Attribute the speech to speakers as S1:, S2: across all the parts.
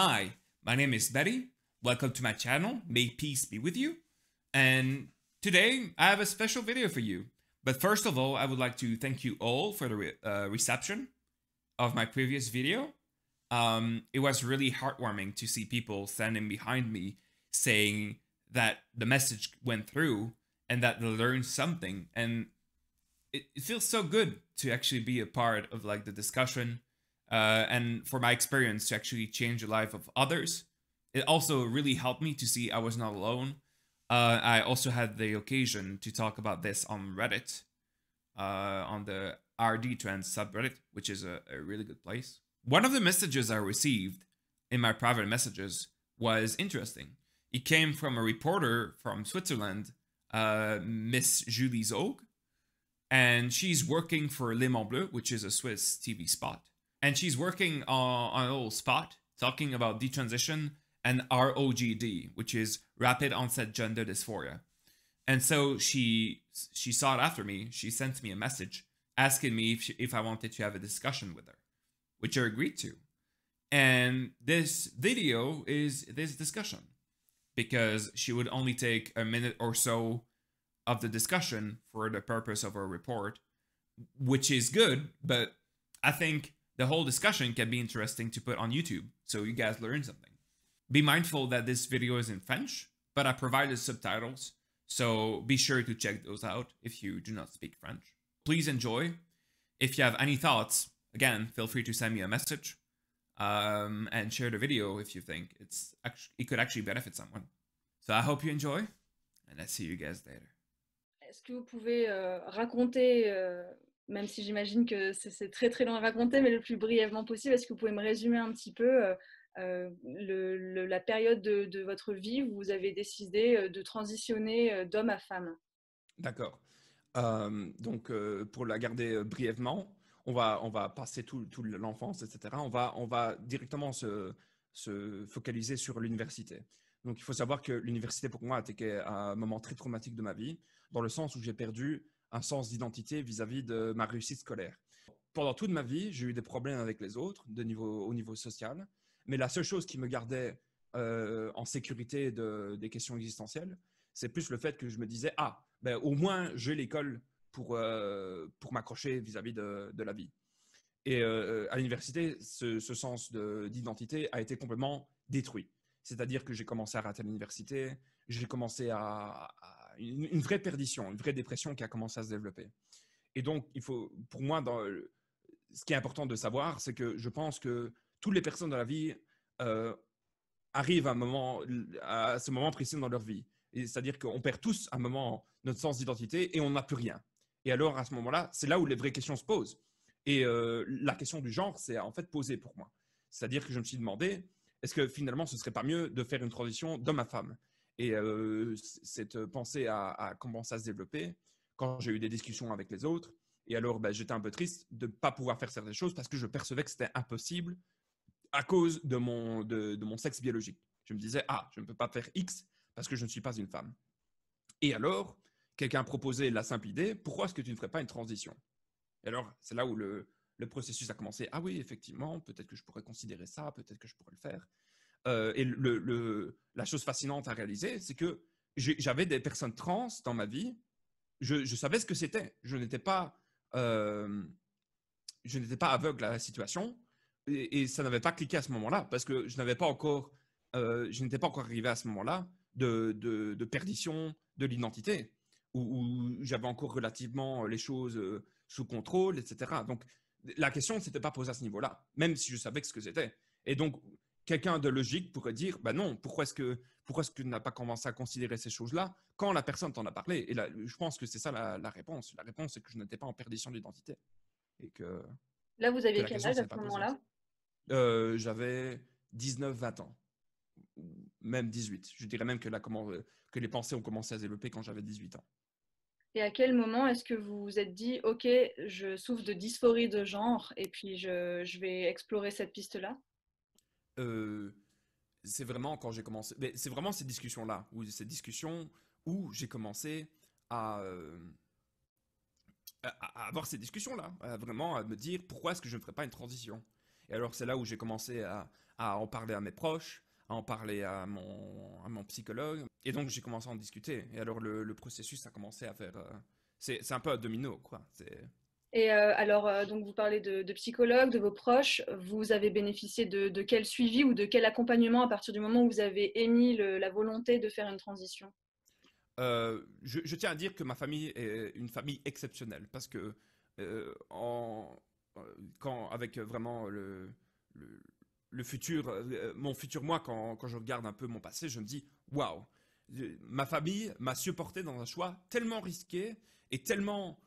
S1: Hi, my name is Betty. Welcome to my channel. May peace be with you. And today I have a special video for you. But first of all, I would like to thank you all for the re uh, reception of my previous video. Um, it was really heartwarming to see people standing behind me saying that the message went through and that they learned something. And it, it feels so good to actually be a part of like the discussion uh, and for my experience to actually change the life of others. It also really helped me to see I was not alone. Uh, I also had the occasion to talk about this on Reddit, uh, on the RD Trends subreddit, which is a, a really good place. One of the messages I received in my private messages was interesting. It came from a reporter from Switzerland, uh, Miss Julie Zog, and she's working for Le Mont Bleu, which is a Swiss TV spot and she's working on a little spot talking about detransition and ROGD, which is rapid onset gender dysphoria. And so she she sought after me. She sent me a message asking me if she, if I wanted to have a discussion with her, which I agreed to. And this video is this discussion because she would only take a minute or so of the discussion for the purpose of her report, which is good, but I think the whole discussion can be interesting to put on YouTube, so you guys learn something. Be mindful that this video is in French, but I provided subtitles, so be sure to check those out if you do not speak French. Please enjoy. If you have any thoughts, again, feel free to send me a message um, and share the video if you think it's actually, it could actually benefit someone. So I hope you enjoy, and I see you guys later.
S2: Est-ce que vous pouvez euh, raconter euh... même si j'imagine que c'est très très long à raconter, mais le plus brièvement possible, est-ce que vous pouvez me résumer un petit peu euh, euh, la période de, votre vie où vous avez décidé euh, de transitionner d'homme à femme
S1: D'accord. donc, pour la garder brièvement, on va, on va passer tout, l'enfance, etc. On va, on va directement se, se focaliser sur l'université. Donc, il faut savoir que l'université, pour moi, a été un moment très traumatique de ma vie, dans le sens où j'ai perdu un sens d'identité vis-à-vis de ma réussite scolaire. Pendant toute ma vie, j'ai eu des problèmes avec les autres de niveau, au niveau social, mais la seule chose qui me gardait euh, en sécurité des questions existentielles, c'est plus le fait que je me disais, ah, ben, au moins j'ai l'école pour, euh, pour m'accrocher vis-à-vis de, la vie. Et euh, à l'université, ce, sens d'identité a été complètement détruit. C'est-à-dire que j'ai commencé à rater l'université, j'ai commencé à une, vraie perdition, une vraie dépression qui a commencé à se développer. Et donc, il faut, pour moi, ce qui est important de savoir, c'est que je pense que toutes les personnes dans la vie euh, arrivent à, ce moment précis dans leur vie. C'est-à-dire qu'on perd tous à un moment notre sens d'identité et on n'a plus rien. Et alors, à ce moment-là, c'est là où les vraies questions se posent. Et euh, la question du genre c'est en fait posée pour moi. C'est-à-dire que je me suis demandé, est-ce que finalement, ce serait pas mieux de faire une transition d'homme à femme et euh, cette pensée a, commencé à se développer quand j'ai eu des discussions avec les autres. Et alors, bah, j'étais un peu triste de ne pas pouvoir faire certaines choses parce que je percevais que c'était impossible à cause de mon, de mon sexe biologique. Je me disais, ah, je ne peux pas faire X parce que je ne suis pas une femme. Et alors, quelqu'un proposait la simple idée, pourquoi est-ce que tu ne ferais pas une transition Et alors, c'est là où le, le processus a commencé. Ah oui, effectivement, peut-être que je pourrais considérer ça, peut-être que je pourrais le faire. Euh, et le, la chose fascinante à réaliser, c'est que j'avais des personnes trans dans ma vie. Je, savais ce que c'était. Je n'étais pas, euh, je n'étais pas aveugle à la situation. Et, ça n'avait pas cliqué à ce moment-là parce que euh, je n'étais pas encore arrivé à ce moment-là de, de, de, perdition de l'identité où, j'avais encore relativement les choses sous contrôle, etc. Donc la question ne s'était pas posée à ce niveau-là, même si je savais ce que c'était. Et donc quelqu'un de logique pourrait dire bah non, pourquoi est-ce que pourquoi est-ce que tu n'as pas commencé à considérer ces choses-là quand la personne t'en a parlé Et là, je pense que c'est ça la, réponse. La réponse, c'est que je n'étais pas en perdition d'identité et que.
S2: Là, vous aviez quel âge à ce moment-là
S1: euh, J'avais 19-20 ans, même 18. Je dirais même que, euh, que les pensées ont commencé à se développer quand j'avais 18 ans.
S2: Et à quel moment est-ce que vous vous êtes dit, OK, je souffre de dysphorie de genre et puis je vais explorer cette piste-là euh,
S1: c'est vraiment quand j'ai commencé. C'est vraiment ces discussions-là, ou ces discussions où j'ai commencé à, euh, avoir ces discussions-là, vraiment à me dire pourquoi est-ce que je ne ferais pas une transition. Et alors c'est là où j'ai commencé à, en parler à mes proches, à en parler à mon, mon psychologue. Et donc j'ai commencé à en discuter. Et alors le, processus a commencé à faire... Euh, c'est un peu un domino, quoi. C'est...
S2: Et euh, alors, euh, donc vous parlez de, psychologues, psychologue, de vos proches. Vous avez bénéficié de, quel suivi ou de quel accompagnement à partir du moment où vous avez émis la volonté de faire une transition
S1: euh, je, tiens à dire que ma famille est une famille exceptionnelle parce que en, quand avec vraiment le, le, futur, mon futur moi, quand, quand, je regarde un peu mon passé, je me dis waouh, ma famille m'a supporté dans un choix tellement risqué et tellement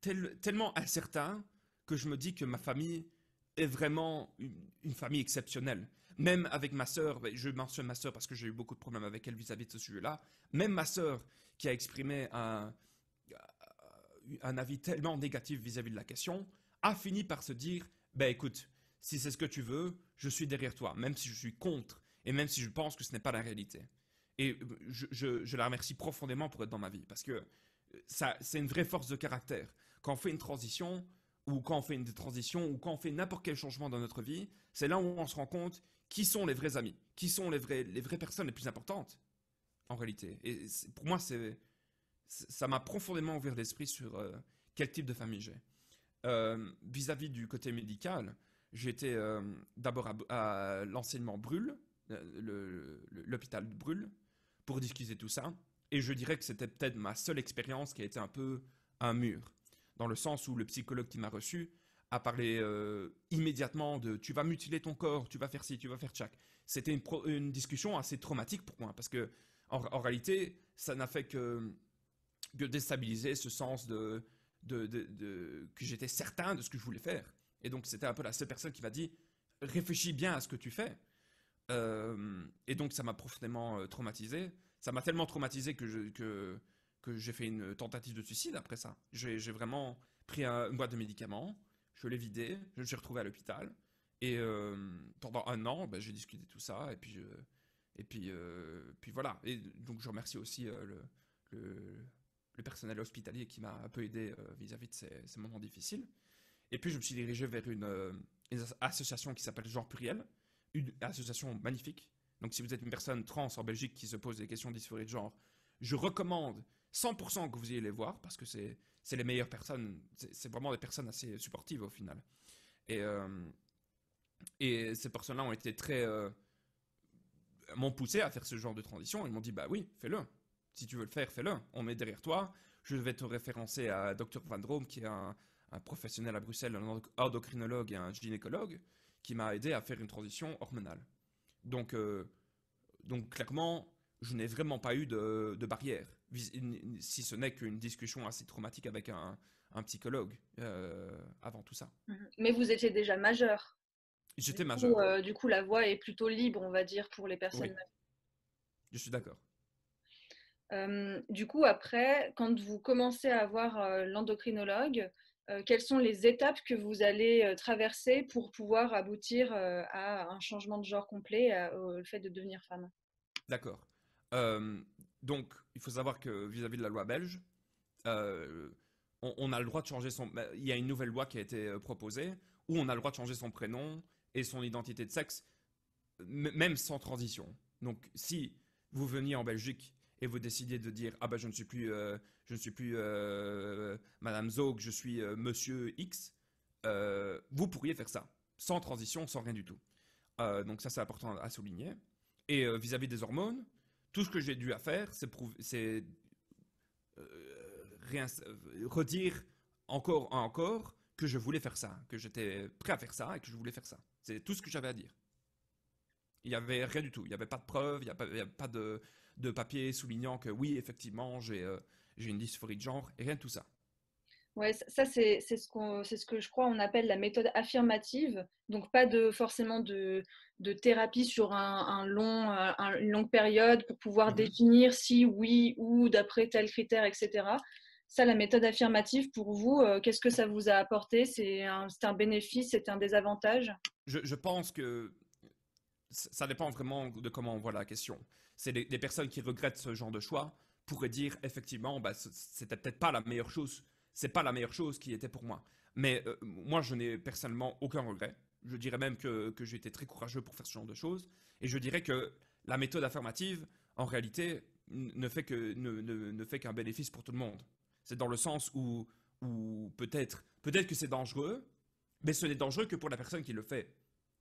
S1: tellement incertain que je me dis que ma famille est vraiment une, famille exceptionnelle. Même avec ma sœur, ben, je mentionne ma sœur parce que j'ai eu beaucoup de problèmes avec elle vis-à-vis de ce sujet-là, même ma sœur qui a exprimé un, un avis tellement négatif vis-à-vis de la question, a fini par se dire, ben écoute, si c'est ce que tu veux, je suis derrière toi, même si je suis contre et même si je pense que ce n'est pas la réalité. Et euh, je, la remercie profondément pour être dans ma vie parce que c'est une vraie force de caractère. Quand on fait une transition, ou quand on fait une transition, ou quand on fait n'importe quel changement dans notre vie, c'est là où on se rend compte qui sont les vrais amis, qui sont les, vrais, les vraies personnes les plus importantes, en réalité. Et pour moi, c'est, ça m'a profondément ouvert l'esprit sur euh, quel type de famille j'ai. Euh, vis-à-vis du côté médical, j'étais été euh, d'abord à, l'enseignement Brûle, l'hôpital Brûle, pour discuter tout ça. Et je dirais que c'était peut-être ma seule expérience qui a été un peu un mur dans le sens où le psychologue qui m'a reçu a parlé euh, immédiatement de tu vas mutiler ton corps, tu vas faire ci, tu vas faire tchac. C'était une, discussion assez traumatique pour moi parce que en, réalité, ça n'a fait que, déstabiliser ce sens de, de, que j'étais certain de ce que je voulais faire. Et donc c'était un peu la seule personne qui m'a dit réfléchis bien à ce que tu fais. Euh, et donc ça m'a profondément euh, traumatisé. Ça m'a tellement traumatisé que que que j'ai fait une tentative de suicide après ça. J'ai vraiment pris une boîte de médicaments, je l'ai vidée, je me suis retrouvé à l'hôpital. Et euh, pendant un an, bah, j'ai discuté tout ça, et puis, je, euh, et puis, euh, puis voilà. Et donc je remercie aussi le, le, personnel hospitalier qui m'a un peu aidé vis-à-vis de ces, moments difficiles. Et puis je me suis dirigé vers une, association qui s'appelle Genre Pluriel, une association magnifique. Donc si vous êtes une personne trans en Belgique qui se pose des questions dysphorie de genre, je recommande 100% que vous ayez les voir, parce que c'est les meilleures personnes, c'est vraiment des personnes assez supportives au final. Et, euh, et ces personnes-là ont été très... Euh, m'ont poussé à faire ce genre de transition, ils m'ont dit, bah oui, fais-le. Si tu veux le faire, fais-le. On met derrière toi. Je vais te référencer à Dr Van Drome, qui est un, professionnel à Bruxelles, un endocrinologue et un gynécologue, qui m'a aidé à faire une transition hormonale. Donc, euh, donc clairement, je n'ai vraiment pas eu de barrière si ce n'est qu'une discussion assez traumatique avec un, psychologue euh, avant tout ça.
S2: Mhm. Mais vous étiez déjà majeur.
S1: J'étais majeur. Euh,
S2: du coup, la voie est plutôt libre, on va dire, pour les personnes. Je suis d'accord. Euh, du coup, après, quand vous commencez à avoir l'endocrinologue, quelles sont les étapes que vous allez traverser pour pouvoir aboutir à un changement de genre complet, au fait de devenir femme
S1: D'accord. Euh, donc, il faut savoir que vis-à-vis de la loi belge, euh, on, a le droit de changer son. Bah, il y a une nouvelle loi qui a été euh, proposée où on a le droit de changer son prénom et son identité de sexe, même sans transition. Donc, si vous veniez en Belgique et vous décidiez de dire ah ben je ne suis plus euh, je ne suis plus Madame Zog, je suis Monsieur X, vous pourriez faire ça sans transition, sans rien du tout. donc ça c'est important à souligner. Et vis à -vis des hormones, tout ce que j'ai dû à faire, c'est, euh, euh, redire encore et encore que je voulais faire ça, que j'étais prêt à faire ça et que je voulais faire ça. C'est tout ce que j'avais à dire. Il n'y avait rien du tout. Il n'y avait pas de preuve, il n'y avait pas de, papier soulignant que oui, effectivement, euh, j'ai une dysphorie de genre, et rien de tout ça.
S2: Ouais, ça, c'est ce, c'est ce que je crois on appelle la méthode affirmative. Donc, pas de, forcément de, de thérapie sur un, long, euh, une longue période pour pouvoir mmh définir si oui ou d'après tel critère, etc. Ça, la méthode affirmative, pour vous, euh, qu'est-ce que ça vous a apporté C'est un, un, bénéfice, c'est un désavantage
S1: je, pense que ça dépend vraiment de comment on voit la question. C'est des, des personnes qui regrettent ce genre de choix pourraient dire effectivement, bah, c'était peut-être pas la meilleure chose c'est pas la meilleure chose qui était pour moi. Mais euh, moi, je n'ai personnellement aucun regret. Je dirais même que, que j'ai été très courageux pour faire ce genre de choses. Et je dirais que la méthode affirmative, en réalité, ne fait que ne, fait qu'un bénéfice pour tout le monde. C'est dans le sens où, où peut-être peut-être que c'est dangereux, mais ce n'est dangereux que pour la personne qui le fait.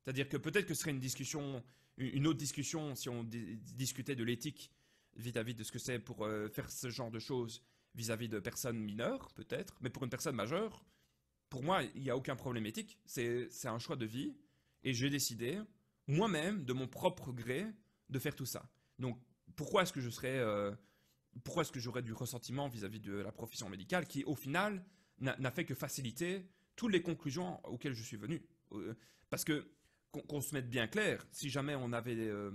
S1: C'est-à-dire que peut-être que ce serait une discussion, une autre discussion si on discutait de l'éthique vis-à-vis de ce que c'est pour euh, faire ce genre de choses vis-à-vis de personnes mineures, peut-être, mais pour une personne majeure, pour moi, il n'y a aucun problème éthique. C'est un choix de vie. Et j'ai décidé, moi-même, de mon propre gré, de faire tout ça. Donc, pourquoi est-ce que je serais. Euh, pourquoi est-ce que j'aurais du ressentiment vis-à-vis de la profession médicale qui, au final, n'a fait que faciliter toutes les conclusions auxquelles je suis venu euh, Parce que, qu'on se mette bien clair, si jamais on avait. Euh,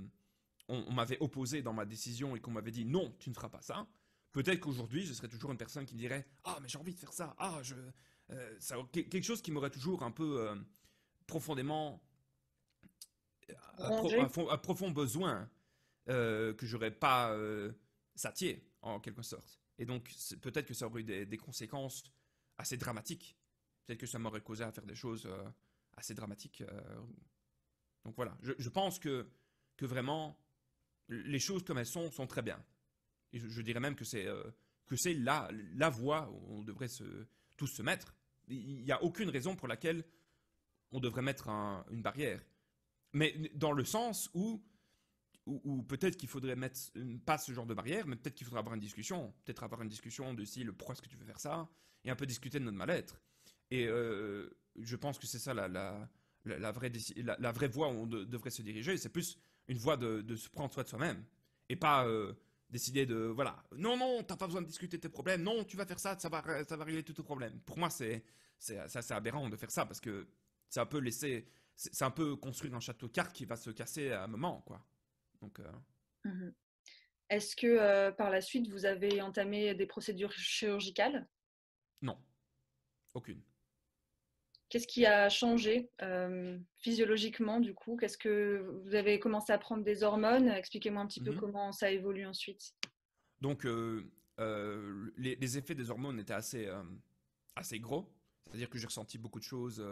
S1: on m'avait opposé dans ma décision et qu'on m'avait dit non, tu ne feras pas ça, Peut-être qu'aujourd'hui, je serais toujours une personne qui me dirait Ah, mais j'ai envie de faire ça. Ah, je. Euh, ça, quelque chose qui m'aurait toujours un peu euh, profondément. Un, profond besoin euh, que j'aurais pas euh, satié, en quelque sorte. Et donc, peut-être que ça aurait eu des, conséquences assez dramatiques. Peut-être que ça m'aurait causé à faire des choses assez dramatiques. Donc voilà, je, je pense que, que vraiment, les choses comme elles sont sont très bien et je, dirais même que c'est euh, que c'est la, la voie où on devrait se, tous se mettre. Il n'y a aucune raison pour laquelle on devrait mettre une barrière. Mais dans le sens où, où, peut-être qu'il faudrait mettre pas ce genre de barrière, mais peut-être qu'il faudrait avoir une discussion. Peut-être avoir une discussion de si le pourquoi est-ce que tu veux faire ça, et un peu discuter de notre mal-être. Et euh, je pense que c'est ça la, la, la, vraie, la, vraie voie où on devrait se diriger. C'est plus une voie de, se prendre soi de soi-même. Et pas. Euh, décider de voilà non non t'as pas besoin de discuter tes problèmes non tu vas faire ça ça va ça va régler tous tes problèmes pour moi c'est c'est ça c'est aberrant de faire ça parce que c'est un peu laisser c'est un peu construire un château de cartes qui va se casser à un moment quoi donc euh.
S2: mmh est-ce que euh, par la suite vous avez entamé des procédures chirurgicales
S1: non aucune
S2: Qu'est-ce qui a changé euh, physiologiquement du coup Qu'est-ce que vous avez commencé à prendre des hormones Expliquez-moi un petit peu mhm. comment ça évolue ensuite.
S1: Donc euh, euh, les, effets des hormones étaient assez, assez gros, c'est-à-dire que j'ai ressenti beaucoup de choses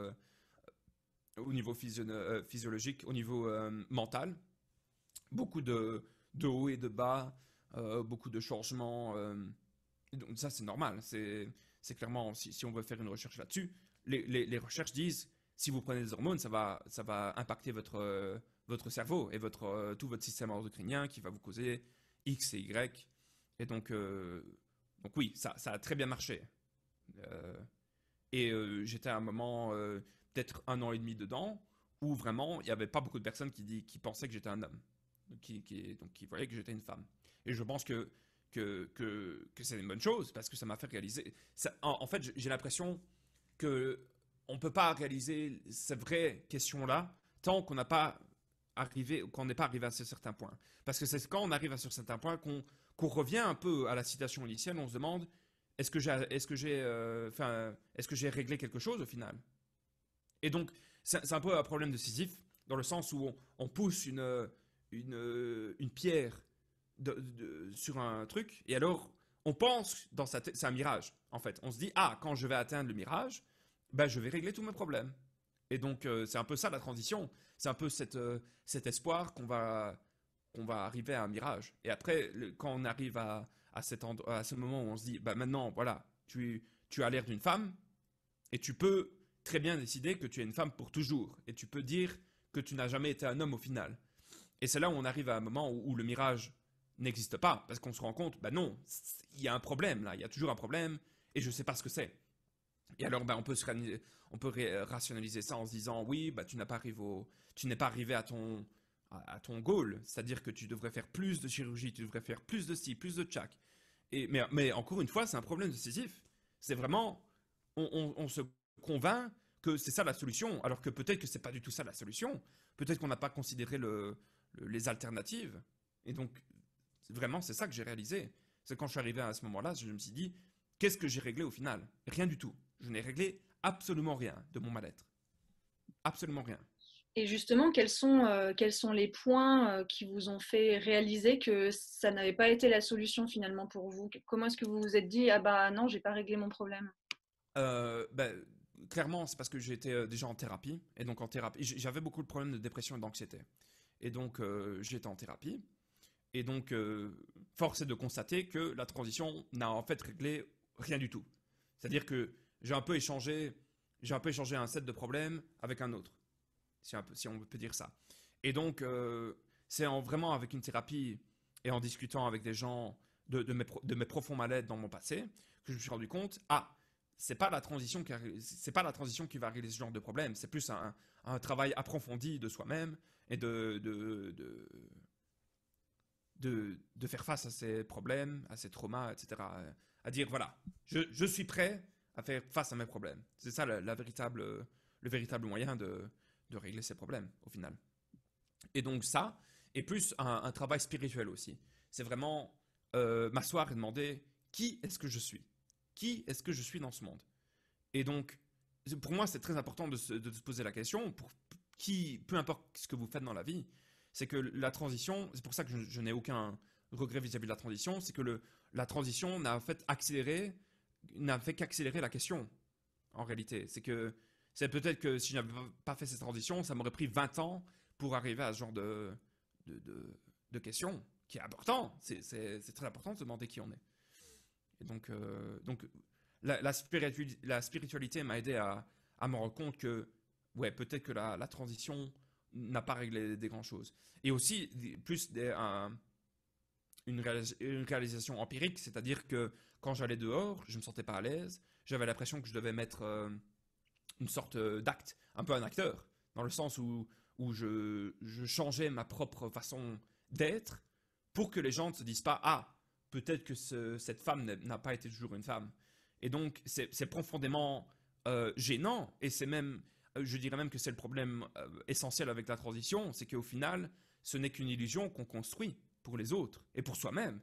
S1: au niveau physiologique, au niveau mental, beaucoup de, hauts et de bas, beaucoup de changements. donc ça c'est normal, c'est clairement si on veut faire une recherche là-dessus les, recherches disent, si vous prenez des hormones, ça va, ça va impacter votre, euh, votre cerveau et votre, euh, tout votre système endocrinien qui va vous causer X et Y. Et donc, euh, donc oui, ça, a très bien marché. et j'étais à un moment, peut-être un an et demi dedans, où vraiment, il n'y avait pas beaucoup de personnes qui, dit, qui pensaient que j'étais un homme, qui, donc qui voyaient que j'étais une femme. Et je pense que, que, que, c'est une bonne chose, parce que ça m'a fait réaliser. en, fait, j'ai l'impression que on peut pas réaliser cette vraie question là tant qu'on n'a pas arrivé, qu'on n'est pas arrivé à ce certain point. Parce que c'est quand on arrive à ce certain point qu'on revient un peu à la citation initiale, on se demande est-ce que j'ai, est-ce que j'ai, euh, enfin, est-ce que j'ai réglé quelque chose au final Et donc c'est un peu un problème de Sisyphe dans le sens où on, pousse une, une, une pierre de, sur un truc et alors on pense dans c'est un mirage en fait. On se dit ah quand je vais atteindre le mirage, bah, je vais régler tous mes problèmes. Et donc, euh, c'est un peu ça la transition. C'est un peu cette, euh, cet espoir qu'on va, va arriver à un mirage. Et après, quand on arrive à, à, cet à ce moment où on se dit, bah maintenant, voilà, tu, tu as l'air d'une femme, et tu peux très bien décider que tu es une femme pour toujours. Et tu peux dire que tu n'as jamais été un homme au final. Et c'est là où on arrive à un moment où, le mirage n'existe pas, parce qu'on se rend compte, bah non, il y a un problème là, il y a toujours un problème, et je ne sais pas ce que c'est. Et alors, bah, on peut, se on peut rationaliser ça en se disant, oui, bah, tu pas tu n'es pas arrivé à ton, à, ton goal. C'est-à-dire que tu devrais faire plus de chirurgie, tu devrais faire plus de ci, plus de tchac. Et, mais, mais encore une fois, c'est un problème décisif. C'est vraiment, on, se convainc que c'est ça la solution, alors que peut-être que c'est pas du tout ça la solution. Peut-être qu'on n'a pas considéré les alternatives. Et donc, vraiment, c'est ça que j'ai réalisé. C'est quand je suis arrivé à ce moment-là, je me suis dit, qu'est-ce que j'ai réglé au final Rien du tout je n'ai réglé absolument rien de mon mal-être. Absolument rien.
S2: Et justement, quels sont, euh, quels sont les points euh, qui vous ont fait réaliser que ça n'avait pas été la solution finalement pour vous Comment est-ce que vous vous êtes dit Ah bah non, j'ai pas réglé mon problème
S1: euh, ben, Clairement, c'est parce que j'étais déjà en thérapie. Et donc en thérapie, j'avais beaucoup de problèmes de dépression et d'anxiété. Et donc j'étais en thérapie. Et donc, force est de constater que la transition n'a en fait réglé rien du tout. C'est-à-dire que j'ai un peu échangé, j'ai un peu échangé un set de problèmes avec un autre, si, un peu, si on peut dire ça. Et donc, euh, c'est en, vraiment avec une thérapie et en discutant avec des gens de, mes, de mes profonds malaises dans mon passé que je me suis rendu compte, ah, c'est pas la transition c'est pas la transition qui va régler ce genre de problème c'est plus un, travail approfondi de soi-même et de de, de de, de faire face à ces problèmes à ces traumas etc à dire voilà je, je suis prêt à faire face à mes problèmes. C'est ça la, véritable, le véritable moyen de, régler ces problèmes au final. Et donc ça, et plus un, travail spirituel aussi. C'est vraiment euh, m'asseoir et demander qui est-ce que je suis Qui est-ce que je suis dans ce monde Et donc, pour moi, c'est très important de se, poser la question, pour qui, peu importe ce que vous faites dans la vie, c'est que la transition, c'est pour ça que je, n'ai aucun regret vis-à-vis de la transition, c'est que le, la transition n'a en fait accéléré n'a fait qu'accélérer la question, en réalité. C'est que c'est peut-être que si je n'avais pas fait cette transition, ça m'aurait pris 20 ans pour arriver à ce genre de, de, de, question, qui est important. C'est très important de se demander qui on est. donc, euh, donc la, spiritualité, m'a aidé à, à me rendre compte que, ouais, peut-être que la, transition n'a pas réglé des grands choses. Et aussi, plus des, une, réalisation empirique, c'est-à-dire que quand j'allais dehors, je me sentais pas à l'aise, j'avais l'impression que je devais mettre euh, une sorte euh, d'acte, un peu un acteur, dans le sens où, où je, changeais ma propre façon d'être pour que les gens ne se disent pas Ah, peut-être que cette femme n'a pas été toujours une femme. Et donc, c'est profondément euh, gênant, et c'est même, je dirais même que c'est le problème essentiel avec la transition, c'est qu'au final, ce n'est qu'une illusion qu'on construit pour les autres et pour soi-même.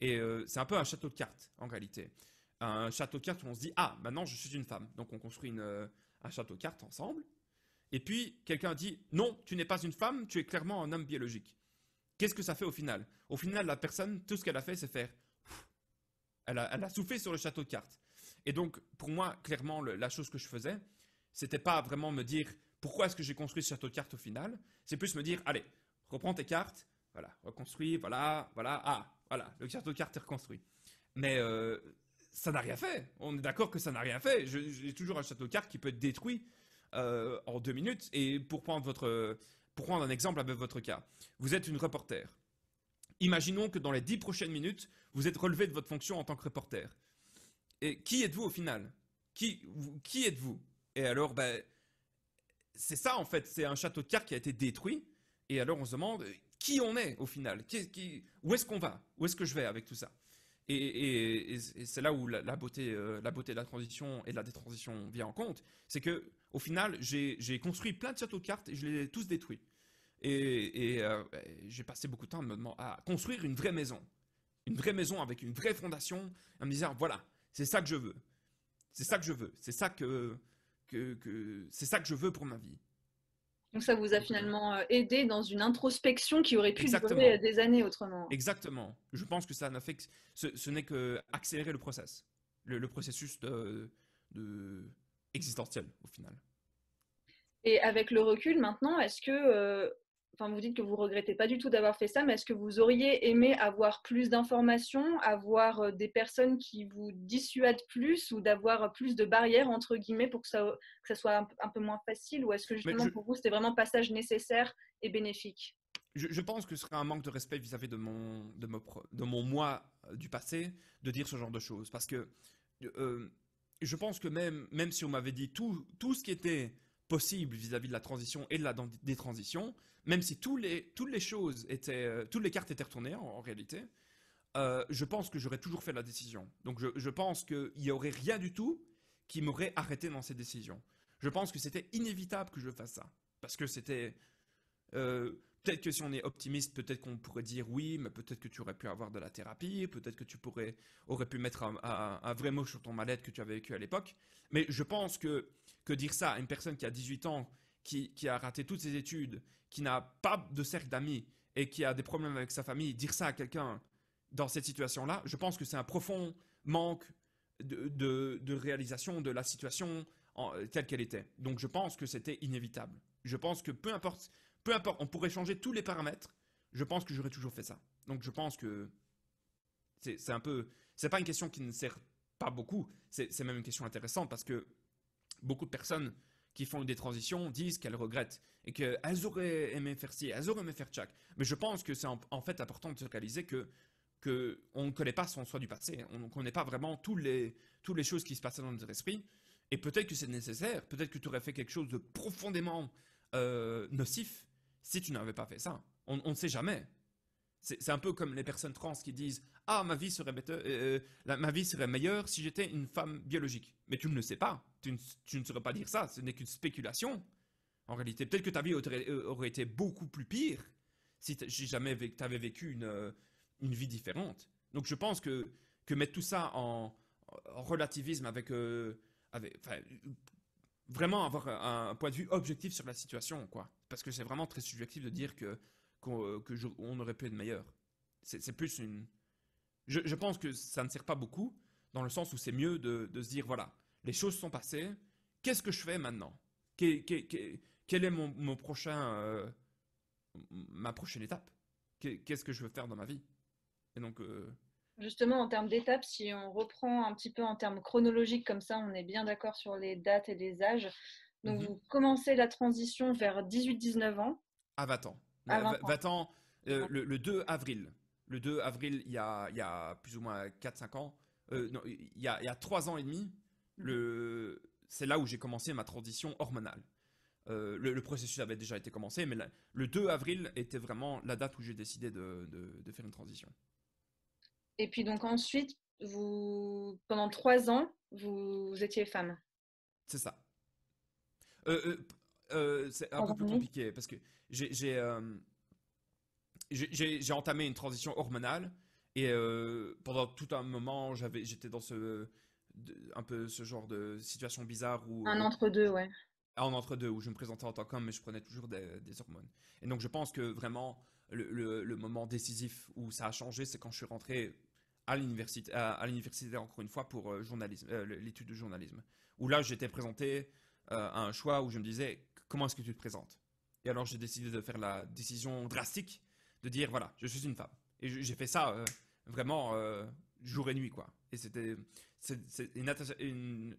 S1: Et euh, c'est un peu un château de cartes, en réalité. Un château de cartes où on se dit Ah, maintenant je suis une femme. Donc on construit une, euh, un château de cartes ensemble. Et puis quelqu'un dit Non, tu n'es pas une femme, tu es clairement un homme biologique. Qu'est-ce que ça fait au final Au final, la personne, tout ce qu'elle a fait, c'est faire. Elle a, soufflé sur le château de cartes. Et donc, pour moi, clairement, la chose que je faisais, c'était pas vraiment me dire pourquoi est-ce que j'ai construit ce château de cartes au final. C'est plus me dire Allez, reprends tes cartes, voilà, reconstruit, voilà, voilà, ah, voilà, le château de cartes est reconstruit. Mais euh, ça n'a rien fait. On est d'accord que ça n'a rien fait. J'ai toujours un château de cartes qui peut être détruit euh, en deux minutes. Et pour prendre, votre, pour prendre un exemple avec votre cas, vous êtes une reporter. Imaginons que dans les dix prochaines minutes, vous êtes relevé de votre fonction en tant que reporter. Et qui êtes-vous au final Qui, qui êtes-vous Et alors, ben, c'est ça en fait, c'est un château de cartes qui a été détruit. Et alors on se demande, qui on est au final, qui, où est-ce qu'on va, où est-ce que je vais avec tout ça. Et, c'est là où la, beauté, euh, la beauté de la transition et de la détransition vient en compte, c'est que au final, j'ai construit plein de châteaux de cartes et je les ai tous détruits. Et, euh, j'ai passé beaucoup de temps à, à construire une vraie maison, une vraie maison avec une vraie fondation, En me disant voilà, c'est ça que je veux, c'est ça que je veux, c'est ça que, que c'est ça que je veux pour ma vie.
S2: Donc ça vous a finalement euh, aidé dans une introspection qui aurait pu durer euh, des années autrement.
S1: Exactement. Je pense que ça n'a fait ce, n'est que accélérer le process, le, processus de, existentiel au final.
S2: Et avec le recul maintenant, est-ce que euh, Enfin, vous dites que vous regrettez pas du tout d'avoir fait ça, mais est-ce que vous auriez aimé avoir plus d'informations, avoir euh, des personnes qui vous dissuadent plus ou d'avoir euh, plus de barrières, entre guillemets, pour que ça, que ça soit un, peu moins facile Ou est-ce que justement pour vous, c'était vraiment passage nécessaire et bénéfique
S1: je, pense que ce serait un manque de respect vis-à-vis de, mon, de, mon, de mon moi euh, du passé de dire ce genre de choses. Parce que je pense que même, même si on m'avait dit tout, tout ce qui était vis-à-vis de la transition et de la, des transitions, même si tous les, toutes les choses étaient, euh, toutes les cartes étaient retournées en, réalité, euh, je pense que j'aurais toujours fait la décision. Donc je, je pense qu'il n'y aurait rien du tout qui m'aurait arrêté dans ces décisions. Je pense que c'était inévitable que je fasse ça. Parce que c'était... Euh, Peut-être que si on est optimiste, peut-être qu'on pourrait dire oui, mais peut-être que tu aurais pu avoir de la thérapie, peut-être que tu pourrais, aurais pu mettre un, vrai mot sur ton mal-être que tu avais vécu à l'époque. Mais je pense que, que dire ça à une personne qui a 18 ans, qui, qui a raté toutes ses études, qui n'a pas de cercle d'amis et qui a des problèmes avec sa famille, dire ça à quelqu'un dans cette situation-là, je pense que c'est un profond manque de, de, de, réalisation de la situation en, telle qu'elle était. Donc je pense que c'était inévitable. Je pense que peu importe peu importe, on pourrait changer tous les paramètres. Je pense que j'aurais toujours fait ça. Donc je pense que c'est un peu, c'est pas une question qui ne sert pas beaucoup. C'est même une question intéressante parce que beaucoup de personnes qui font des transitions disent qu'elles regrettent et qu'elles auraient aimé faire ci, elles auraient aimé faire tchac. Mais je pense que c'est en, fait important de se réaliser que qu'on ne connaît pas son soi du passé, on ne connaît pas vraiment tous les, toutes les choses qui se passaient dans notre esprit, et peut-être que c'est nécessaire, peut-être que tu aurais fait quelque chose de profondément euh, nocif, si tu n'avais pas fait ça. On ne sait jamais. C'est un peu comme les personnes trans qui disent Ah, euh, euh, ma vie serait, meilleure si j'étais une femme biologique. Mais tu ne le sais pas. Tu ne, saurais pas dire ça. Ce n'est qu'une spéculation. En réalité, peut-être que ta vie aurait, euh, été beaucoup plus pire si, jamais tu avais vécu une, vie différente. Donc je pense que, que mettre tout ça en, relativisme avec vraiment avoir un, point de vue objectif sur la situation, quoi. Parce que c'est vraiment très subjectif de dire que qu'on euh, que aurait pu être meilleur. C'est plus une. Je, pense que ça ne sert pas beaucoup dans le sens où c'est mieux de, se dire voilà, les choses sont passées. Qu'est-ce que je fais maintenant Quelle est, Quel est mon, prochain euh, ma prochaine étape Qu'est-ce que je veux faire dans ma vie Et donc euh,
S2: justement en termes d'étapes, si on reprend un petit peu en termes chronologiques, comme ça on est bien d'accord sur les dates et les âges. Donc mhm. vous commencez la transition vers 18-19 ans.
S1: À ah, 20 ans. À ah, 20 euh, euh, ans. le, 2 avril. Le 2 avril, il y a, plus ou moins 4-5 ans. Euh, non, il y, a, il 3 ans et demi, mhm. le... c'est là où j'ai commencé ma transition hormonale. le, processus avait déjà été commencé, mais le 2 avril était vraiment la date où j'ai décidé de faire une transition.
S2: Et puis donc ensuite, vous, pendant trois ans, vous, étiez femme.
S1: C'est ça. Euh, euh, euh, c'est un peu plus compliqué parce que j'ai j'ai entamé une transition hormonale et pendant tout un moment j'avais j'étais dans ce un peu ce genre de situation bizarre où un entre deux ouais en ah, entre deux où je me présentais en tant qu'homme mais je prenais toujours des, des, hormones et donc je pense que vraiment le, le, le moment décisif où ça a changé c'est quand je suis rentré à l'université, à, l'université encore une fois pour euh, journalisme, euh, l'étude de journalisme. Où là, j'étais présenté euh, à un choix où je me disais comment est-ce que tu te présentes. Et alors, j'ai décidé de faire la décision drastique de dire voilà, je suis une femme. Et j'ai fait ça vraiment jour et nuit quoi. Et c'était c'est, une,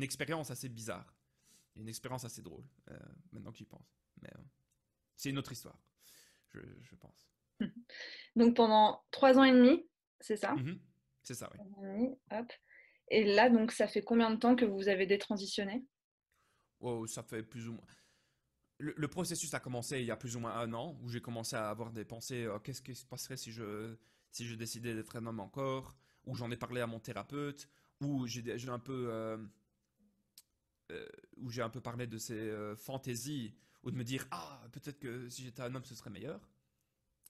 S1: expérience assez bizarre, une expérience assez drôle maintenant que j'y pense. Mais c'est une autre histoire, je pense.
S2: Donc pendant trois ans et demi, c'est ça
S1: mmh C'est ça, oui.
S2: Mmh Et là, donc, ça fait combien de temps que vous avez détransitionné
S1: Oh, Ça fait plus ou moins. Le, processus a commencé il y a plus ou moins un an, où j'ai commencé à avoir des pensées euh, qu'est-ce qui se passerait si je, si je décidais d'être un homme encore Ou j'en ai parlé à mon thérapeute, où j'ai un peu. Euh, euh, j'ai un peu parlé de ces fantaisies, ou de me dire ah peut-être que si j'étais un homme ce serait meilleur.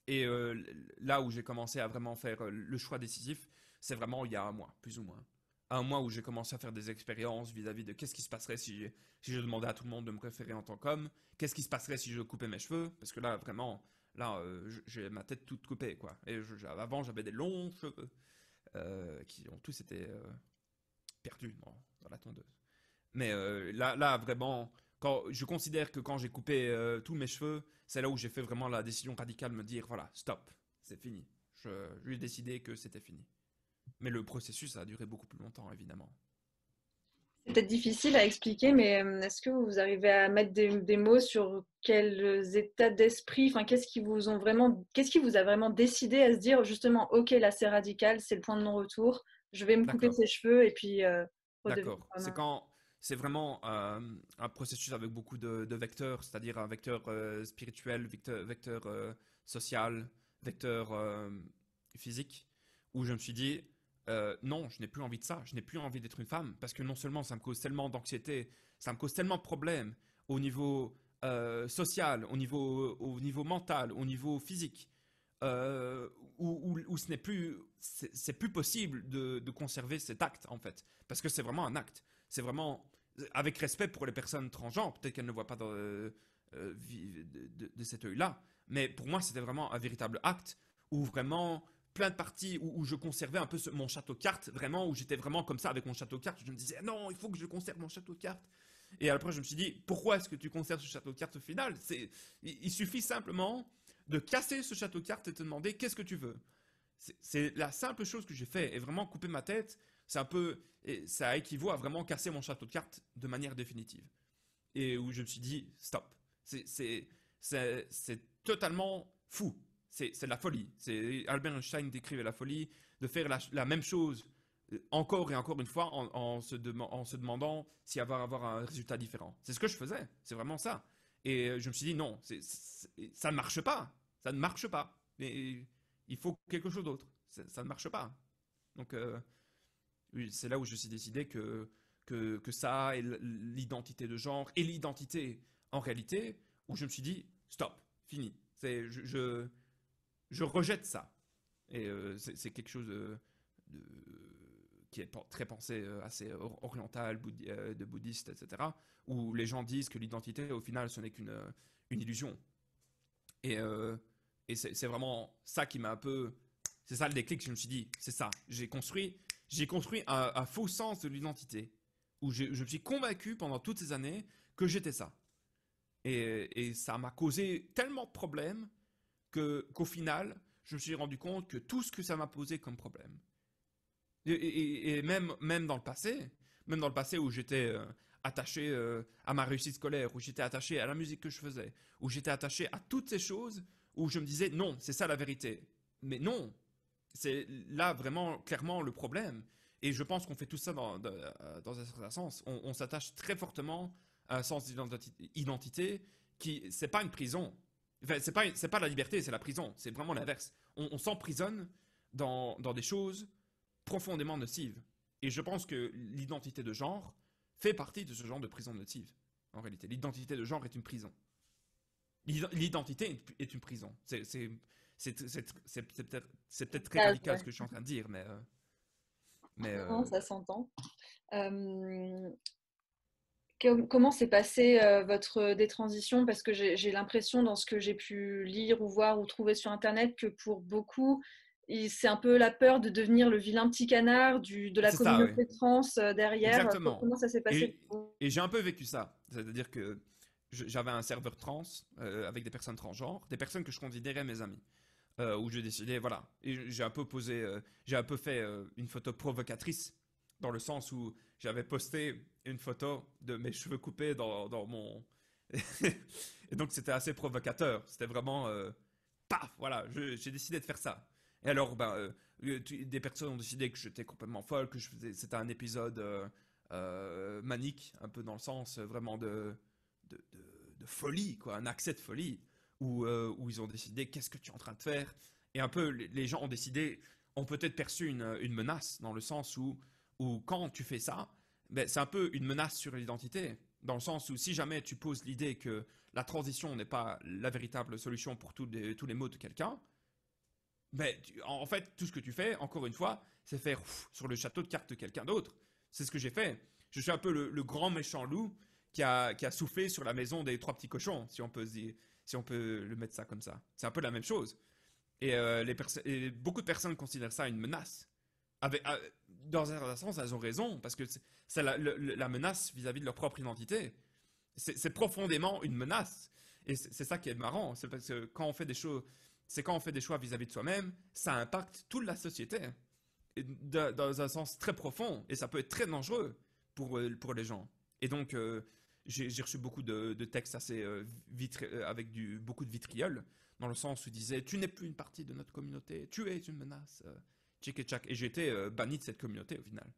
S1: Et euh, là où j'ai commencé à vraiment faire euh, le choix décisif, c'est vraiment il y a un mois, plus ou moins. Un mois où j'ai commencé à faire des expériences vis-à-vis de qu'est-ce qui se passerait si, je, si je demandais à tout le monde de me préférer en tant qu'homme, qu'est-ce qui se passerait si je coupais mes cheveux, parce que là, vraiment, là, euh, j'ai ma tête toute coupée, quoi. Et avant, j'avais des longs cheveux qui ont tous été perdus dans, dans, la tondeuse. Mais là, là, vraiment, quand je considère que quand j'ai coupé euh, tous mes cheveux, c'est là où j'ai fait vraiment la décision radicale de me dire voilà, stop, c'est fini. Je, décidé que c'était fini. Mais le processus a duré beaucoup plus longtemps, évidemment.
S2: C'est peut-être difficile à expliquer, mais euh, est-ce que vous arrivez à mettre des, mots sur quels états d'esprit, enfin, qu'est-ce qui vous ont vraiment, qu'est-ce qui vous a vraiment décidé à se dire justement, ok, là c'est radical, c'est le point de non-retour, je vais me couper ses cheveux et puis. Euh, D'accord. C'est
S1: quand c'est vraiment euh, un processus avec beaucoup de, vecteurs, c'est-à-dire un vecteur euh, spirituel, vecteur, vecteur euh, social, vecteur physique, où je me suis dit, non, je n'ai plus envie de ça, je n'ai plus envie d'être une femme, parce que non seulement ça me cause tellement d'anxiété, ça me cause tellement de problèmes au niveau social, au niveau, au niveau mental, au niveau physique, où, ce n'est plus, c'est plus possible de, de, conserver cet acte en fait, parce que c'est vraiment un acte. C'est vraiment avec respect pour les personnes transgenres, peut-être qu'elles ne voient pas euh, euh, de, cet œil-là, mais pour moi, c'était vraiment un véritable acte où vraiment plein de parties où, je conservais un peu mon château carte, vraiment, où j'étais vraiment comme ça avec mon château carte. Je me disais, non, il faut que je conserve mon château carte. Et après, je me suis dit, pourquoi est-ce que tu conserves ce château carte au final il, il suffit simplement de casser ce château carte et te demander, qu'est-ce que tu veux C'est la simple chose que j'ai fait, et vraiment couper ma tête c'est un peu, ça équivaut à vraiment casser mon château de cartes de manière définitive. Et où je me suis dit, stop. C'est totalement fou. C'est de la folie. Albert Einstein décrivait la folie de faire la, même chose euh, encore et encore une fois en, en, se, en se, demandant s'il va avoir un résultat différent. C'est ce que je faisais, c'est vraiment ça. Et euh, je me suis dit non, ça ne marche pas, ça ne marche pas. il faut quelque chose d'autre, ça, ne marche pas. Donc euh, c'est là où je suis décidé que, que, ça et l'identité de genre et l'identité en réalité, où je me suis dit, stop, fini. Je, je, je, rejette ça. Et euh, c'est quelque chose de, qui est très pensé euh, assez oriental, euh, de bouddhiste, etc., où les gens disent que l'identité, au final, ce n'est qu'une illusion. Et, et c'est vraiment ça qui m'a un peu... C'est ça le déclic, je me suis dit, c'est ça. J'ai construit j'ai construit un, faux sens de l'identité, où je, me suis convaincu pendant toutes ces années que j'étais ça. Et, ça m'a causé tellement de problèmes que, qu'au final, je me suis rendu compte que tout ce que ça m'a posé comme problème, et, même, même dans le passé, même dans le passé où j'étais euh, attaché euh, à ma réussite scolaire, où j'étais attaché à la musique que je faisais, où j'étais attaché à toutes ces choses, où je me disais non, c'est ça la vérité. Mais non, c'est là vraiment clairement le problème. Et je pense qu'on fait tout ça dans, euh, un certain sens. On, s'attache très fortement à un sens d'identité qui, c'est pas une prison. Enfin, c'est pas, pas la liberté, c'est la prison. C'est vraiment l'inverse. On, s'emprisonne dans, dans des choses profondément nocives. Et je pense que l'identité de genre fait partie de ce genre de prison nocive, en réalité. L'identité de genre est une prison. L'identité est une prison. C'est c'est peut-être très radical ce que je suis en train de dire, mais. Euh, mais euh, ça
S2: s'entend. comment s'est passée euh, votre détransition Parce que j'ai l'impression, dans ce que j'ai pu lire ou voir ou trouver sur Internet, que pour beaucoup, c'est un peu la peur de devenir le vilain petit canard du, de la communauté trans derrière. Exactement. Comment ça s'est passé
S1: Et, j'ai un peu vécu ça. C'est-à-dire que j'avais un serveur trans avec des personnes transgenres, des personnes que je considérais mes amis. Euh, où j'ai décidé, voilà, j'ai un peu posé, euh, j'ai un peu fait euh, une photo provocatrice, dans le sens où j'avais posté une photo de mes cheveux coupés dans, mon... et donc c'était assez provocateur, c'était vraiment... paf, voilà, j'ai décidé de faire ça. Et alors, ben, des personnes ont décidé que j'étais complètement folle, que c'était un épisode manique, un peu dans le sens vraiment de, de folie, quoi, un accès de folie. Euh, où, ils ont décidé qu'est-ce que tu es en train de faire. Et un peu, les gens ont décidé, ont peut-être perçu une, menace, dans le sens où, quand tu fais ça, ben, c'est un peu une menace sur l'identité. Dans le sens où si jamais tu poses l'idée que la transition n'est pas la véritable solution pour tous les, tous les maux de quelqu'un, ben, en fait, tout ce que tu fais, encore une fois, c'est faire sur le château de cartes de quelqu'un d'autre. C'est ce que j'ai fait. Je suis un peu le, grand méchant loup qui a, qui a, soufflé sur la maison des trois petits cochons, si on peut se dire si on peut le mettre ça comme ça. C'est un peu la même chose. Et, euh, les beaucoup de personnes considèrent ça une menace. Ah, dans un sens, elles ont raison, parce que c'est la, menace vis-à-vis de leur propre identité. C'est profondément une menace. Et c'est ça qui est marrant, c'est parce que quand on fait des choses, c'est quand on fait des choix vis-à-vis de soi-même, ça impacte toute la société dans un sens très profond, et ça peut être très dangereux pour, pour les gens. Et donc, euh, j'ai reçu beaucoup de, textes assez euh, euh, avec du, beaucoup de vitriol, dans le sens où disait tu n'es plus une partie de notre communauté, tu es une menace, euh, tchik et Et j'ai été banni de cette communauté au final.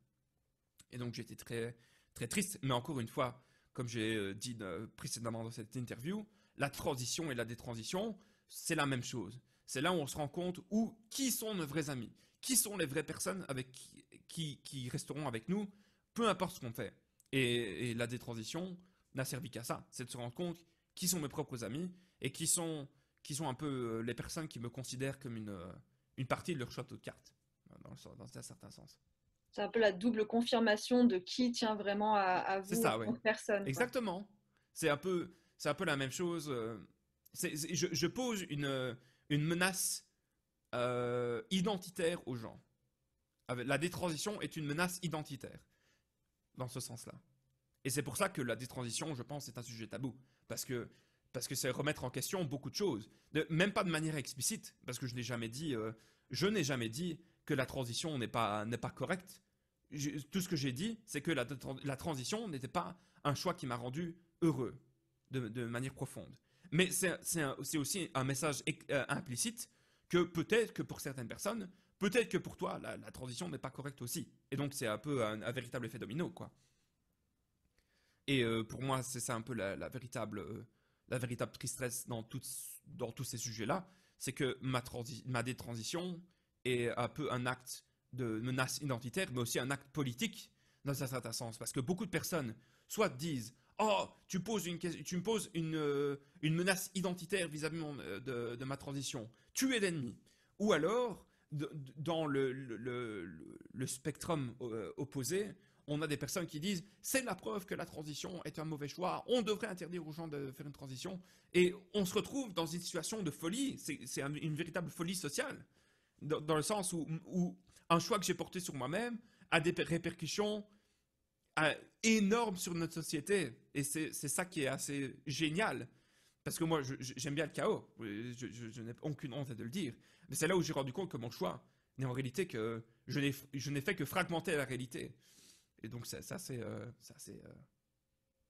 S1: Et donc j'étais très très triste. Mais encore une fois, comme j'ai dit précédemment dans cette interview, la transition et la détransition, c'est la même chose. C'est là où on se rend compte où qui sont nos vrais amis, qui sont les vraies personnes avec qui, qui, resteront avec nous, peu importe ce qu'on fait. Et, et, la détransition, n'a servi qu'à ça, c'est de se rendre compte qui sont mes propres amis et qui sont, qui sont un peu euh, les personnes qui me considèrent comme une, euh, une partie de leur château de carte dans, un certain sens.
S2: C'est un peu la double confirmation de qui tient vraiment à, vous, ça, personne. Exactement. C'est
S1: un peu, c'est un peu la même chose. Euh, je, pose une, une menace identitaire aux gens. La détransition est une menace identitaire dans ce sens-là. Et c'est pour ça que la détransition je pense, est un sujet tabou. Parce que parce que c'est remettre en question beaucoup de choses. De, même pas de manière explicite, parce que je n'ai jamais dit, euh, je n'ai jamais dit que la transition n'est pas, n'est pas correcte. tout ce que j'ai dit, c'est que la, la transition n'était pas un choix qui m'a rendu heureux de, de manière profonde. Mais c'est, c'est, aussi un message euh, implicite que peut-être que pour certaines personnes, peut-être que pour toi, la, transition n'est pas correcte aussi. Et donc c'est un peu un, un véritable effet domino, quoi. Et euh, pour moi, c'est ça un peu la, véritable, euh, la véritable tristesse dans, dans tous ces sujets-là, c'est que ma, détransition est un peu un acte de menace identitaire, mais aussi un acte politique dans un certain sens, parce que beaucoup de personnes soit disent Oh, tu, poses une, tu me poses une, euh, une menace identitaire vis-à-vis de, ma transition. Tu es l'ennemi. Ou alors, dans le, le, le spectrum opposé, on a des personnes qui disent c'est la preuve que la transition est un mauvais choix, on devrait interdire aux gens de faire une transition, et on se retrouve dans une situation de folie, c'est une véritable folie sociale, dans, le sens où, un choix que j'ai porté sur moi-même a des répercussions euh, énormes sur notre société, et c'est ça qui est assez génial. Parce que moi, j'aime bien le chaos, euh, je, je n'ai aucune honte de le dire, mais c'est là où j'ai rendu compte que mon choix n'est en réalité que je n'ai fait que fragmenter la réalité. Et donc ça, ça c'est euh, euh,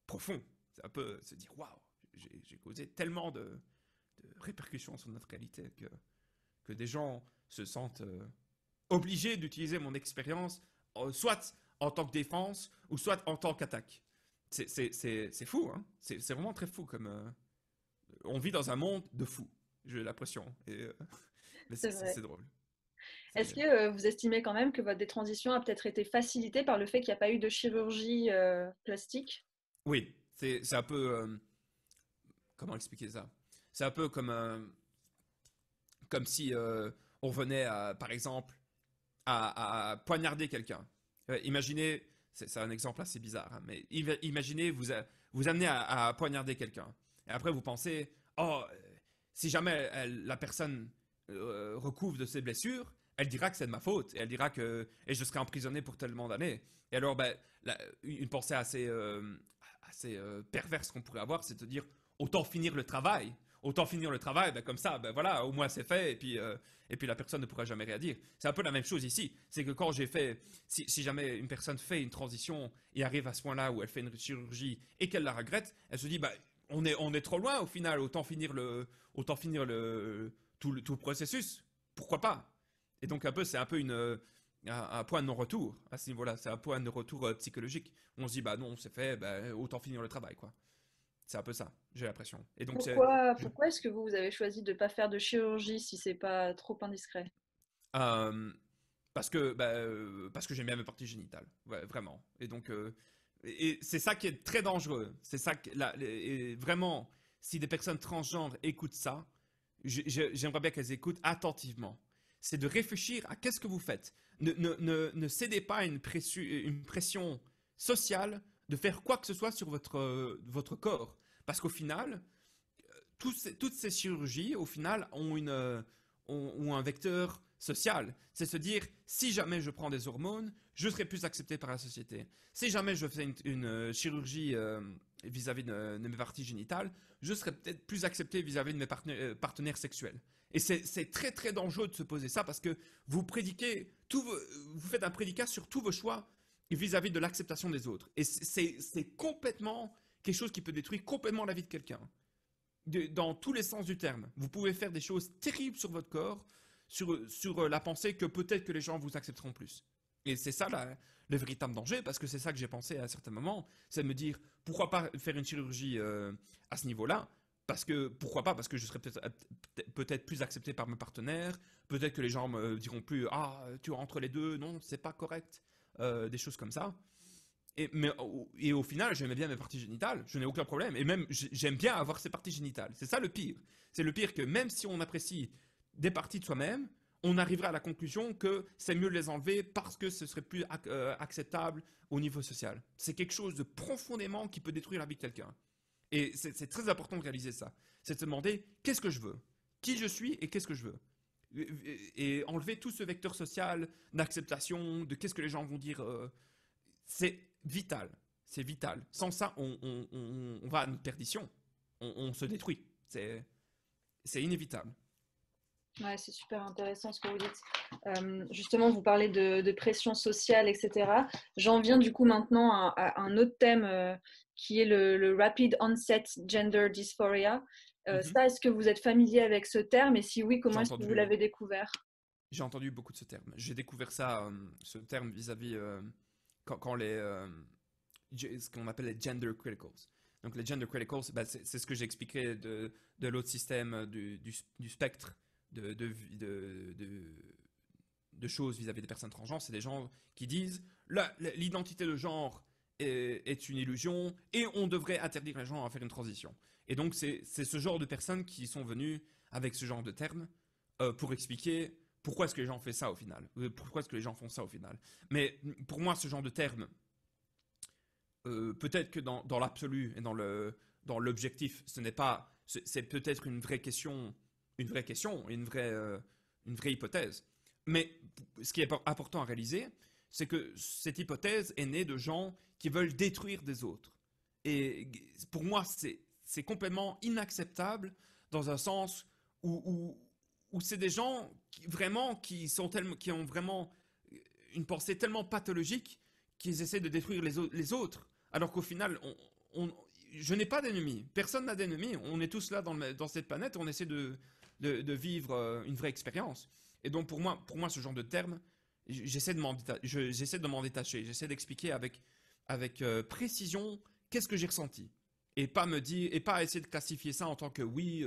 S1: profond. C'est un peu euh, se dire waouh, j'ai causé tellement de, répercussions sur notre qualité que, que des gens se sentent obligés d'utiliser mon expérience soit en tant que défense ou soit en tant qu'attaque. C'est fou, hein c'est vraiment très fou comme. on vit dans un monde de fous, j'ai l'impression. Et mais c'est drôle.
S2: Est-ce que euh, vous estimez quand même que votre détransition a peut-être été facilitée par le fait qu'il n'y a pas eu de chirurgie euh, plastique
S1: Oui, c'est un peu... Euh, comment expliquer ça C'est un peu comme, comme si on venait, par exemple, à, poignarder quelqu'un. imaginez, c'est un exemple assez bizarre, hein, mais imaginez vous, vous amenez à, poignarder quelqu'un. Et après, vous pensez, oh, si jamais la personne recouvre de ses blessures, elle dira que c'est de ma faute. Et elle dira que et je serai emprisonné pour tellement d'années. Et alors, ben, une pensée assez, euh, assez euh, perverse qu'on pourrait avoir, c'est de dire autant finir le travail. Autant finir le travail, ben, comme ça, ben voilà, au moins c'est fait, et puis, euh, et puis la personne ne pourra jamais rien dire. C'est un peu la même chose ici. C'est que quand j'ai fait, si, jamais une personne fait une transition et arrive à ce point-là où elle fait une chirurgie et qu'elle la regrette, elle se dit, ben, on est, on est trop loin au final, autant finir le, autant finir le, tout le, tout le processus. Pourquoi pas? Et donc un peu, c'est un peu une euh, un, point de non-retour à niveau-là. C'est un point de retour euh, psychologique. On se dit, bah non, c'est fait, bah, autant finir le travail, quoi. C'est un peu ça, j'ai l'impression. Et donc pourquoi,
S2: est... pourquoi est-ce que vous, vous avez choisi de ne pas faire de chirurgie si c'est pas trop indiscret
S1: euh, Parce que, bah, parce que j'aime bien mes parties génitales, vraiment. Et donc, et c'est ça qui est très dangereux. C'est ça que, là, et vraiment, si des personnes transgenres écoutent ça, j'aimerais bien qu'elles écoutent attentivement c'est de réfléchir à qu'est-ce que vous faites. Ne, cédez pas à une, pression, une pression sociale de faire quoi que ce soit sur votre, euh, votre corps. Parce qu'au final, euh, toutes ces chirurgies, au final, ont, une, euh, un vecteur social. C'est se dire, si jamais je prends des hormones, je serai plus accepté par la société. Si jamais je fais une, chirurgie vis-à-vis de, mes parties génitales, je serai peut-être plus accepté vis-à-vis de mes partenaires sexuels. Et c'est très très dangereux de se poser ça parce que vous prédiquez, vous faites un prédicat sur tous vos choix vis-à-vis de l'acceptation des autres. Et c'est complètement quelque chose qui peut détruire complètement la vie de quelqu'un. Dans tous les sens du terme. Vous pouvez faire des choses terribles sur votre corps, sur, sur euh, la pensée que peut-être que les gens vous accepteront plus. Et c'est ça là, le véritable danger, parce que c'est ça que j'ai pensé à un certain moment, c'est de me dire pourquoi pas faire une chirurgie euh, à ce niveau-là, parce que, pourquoi pas Parce que je serais peut-être plus accepté par mes partenaires, peut-être que les gens me diront plus « Ah, tu rentres entre les deux, non, c'est pas correct euh, des choses comme ça. Et, mais, et au final, j'aimais bien mes parties génitales, je n'ai aucun problème. Et même, j'aime bien avoir ces parties génitales. C'est ça le pire. C'est le pire que même si on apprécie des parties de soi-même, on arriverait à la conclusion que c'est mieux de les enlever parce que ce serait plus euh, acceptable au niveau social. C'est quelque chose de profondément qui peut détruire la vie de quelqu'un. Et c'est très important de réaliser ça. C'est de se demander qu'est-ce que je veux, qui je suis et qu'est-ce que je veux. Et, enlever tout ce vecteur social d'acceptation, de qu'est-ce que les gens vont dire. Euh, c'est vital. C'est vital. Sans ça, on, on, va à notre perdition. On, se détruit. C'est inévitable
S2: c'est super intéressant ce que vous dites. Euh, justement, vous parlez de, pression sociale, etc. J'en viens du coup maintenant à, un autre thème euh, qui est le, rapid onset gender dysphoria. Euh, mhm. Ça, est-ce que vous êtes familier avec ce terme Et si oui, comment est-ce que vous l'avez découvert
S1: J'ai entendu beaucoup de ce terme. J'ai découvert ça, ce terme vis-à-vis quand, les ce qu'on appelle les gender criticals. Donc les gender criticals, bah, c'est ce que j'expliquais de, de l'autre système du, du spectre de, choses vis-à-vis des personnes transgenres, c'est des gens qui disent l'identité de genre est, une illusion et on devrait interdire les gens à faire une transition. Et donc c'est ce genre de personnes qui sont venues avec ce genre de termes euh, pour expliquer pourquoi est-ce que les gens font ça au final euh, Pourquoi est-ce que les gens font ça au final Mais mm, pour moi, ce genre de terme, euh, peut-être que dans, l'absolu et dans l'objectif, dans ce n'est pas, c'est peut-être une vraie question une vraie question, une vraie, euh, une vraie hypothèse. Mais ce qui est important à réaliser, c'est que cette hypothèse est née de gens qui veulent détruire des autres. Et pour moi, c'est complètement inacceptable dans un sens où, où, c'est des gens qui, vraiment qui, sont tellement, qui ont vraiment une pensée tellement pathologique qu'ils essaient de détruire les, les autres. Alors qu'au final, on, je n'ai pas d'ennemis. Personne n'a d'ennemis. On est tous là dans, dans cette planète. On essaie de, de, vivre euh, une vraie expérience. Et donc pour moi, pour moi, ce genre de terme, j'essaie de m'en détacher, j'essaie d'expliquer avec avec euh, précision qu'est-ce que j'ai ressenti et pas me dire et pas essayer de classifier ça en tant que oui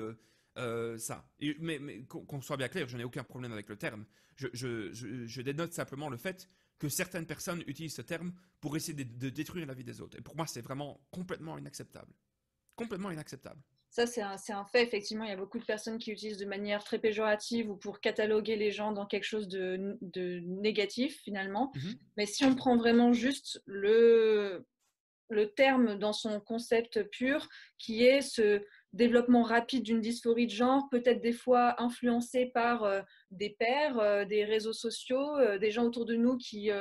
S1: euh, ça. mais, qu'on soit bien clair, je n'ai aucun problème avec le terme. Je, dénote simplement le fait que certaines personnes utilisent ce terme pour essayer de détruire la vie des autres. Et pour moi, c'est vraiment complètement inacceptable. Complètement inacceptable.
S2: Ça, c'est un, fait, effectivement. Il y a beaucoup de personnes qui utilisent de manière très péjorative ou pour cataloguer les gens dans quelque chose de, négatif, finalement. Mhm. Mais si on prend vraiment juste le, le terme dans son concept pur, qui est ce développement rapide d'une dysphorie de genre, peut-être des fois influencé par euh, des pairs, euh, des réseaux sociaux, euh, des gens autour de nous qui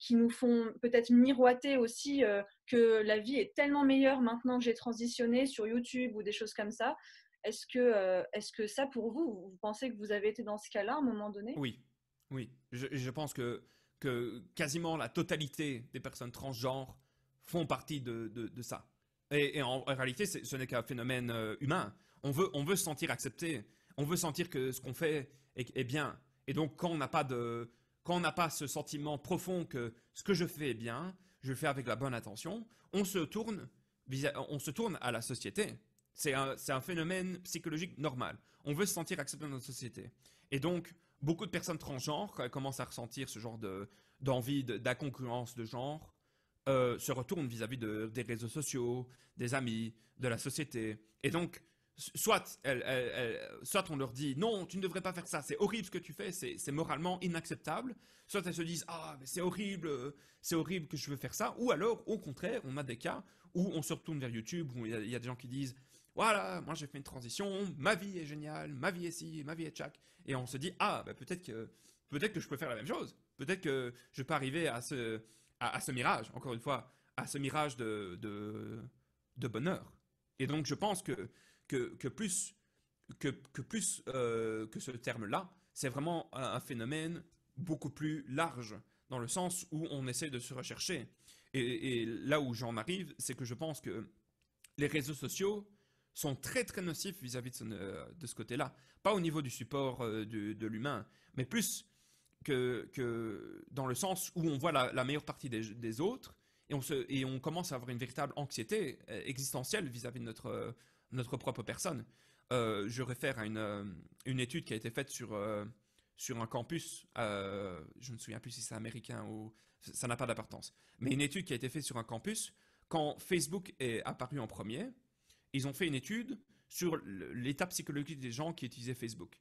S2: qui nous font peut-être miroiter aussi euh, que la vie est tellement meilleure maintenant que j'ai transitionné sur YouTube ou des choses comme ça. Est-ce que, euh, est que ça, pour vous, vous pensez que vous avez été dans ce cas-là à un moment donné
S1: Oui, oui. Je, pense que, que quasiment la totalité des personnes transgenres font partie de, de, ça. Et, en, réalité, ce n'est qu'un phénomène euh, humain. On veut, on veut se sentir accepté. On veut sentir que ce qu'on fait est bien. Et donc, quand on n'a pas de, quand on n'a pas ce sentiment profond que ce que je fais est bien, je le fais avec la bonne intention, on se tourne, on se tourne à la société. C'est un, phénomène psychologique normal. On veut se sentir accepté dans notre société. Et donc, beaucoup de personnes transgenres commencent à ressentir ce genre d'envie, de, de, de genre, euh, se retournent vis-à-vis des réseaux sociaux, des amis, de la société. Et donc, soit, on leur dit non, tu ne devrais pas faire ça, c'est horrible ce que tu fais, c'est moralement inacceptable. Soit elles se disent ah, mais c'est horrible, euh, c'est horrible que je veux faire ça. Ou alors, au contraire, on a des cas où on se retourne vers YouTube, où il y, a des gens qui disent voilà, moi j'ai fait une transition, ma vie est géniale, ma vie est ci, ma vie est tchac. Et on se dit ah, bah, peut-être que, peut que je peux faire la même chose, peut-être que je peux arriver à ce, à, ce mirage, encore une fois, à ce mirage de, de bonheur. Et donc je pense que que, plus, que, plus euh, que ce terme-là, c'est vraiment un, phénomène beaucoup plus large, dans le sens où on essaie de se rechercher. Et, là où j'en arrive, c'est que je pense que les réseaux sociaux sont très très nocifs vis-à-vis de, ce euh, côté-là. Pas au niveau du support euh, de, l'humain, mais plus que, que, dans le sens où on voit la, meilleure partie des, autres et on, se, et on, commence à avoir une véritable anxiété existentielle vis à -vis de notre, notre propre personne. Euh, je réfère à une, euh, une, étude qui a été faite sur, euh, sur un campus, je ne me souviens plus si c'est américain ou... Ça n'a pas d'importance. Mais une étude qui a été faite sur un campus, quand Facebook est apparu en premier, ils ont fait une étude sur l'état psychologique des gens qui utilisaient Facebook.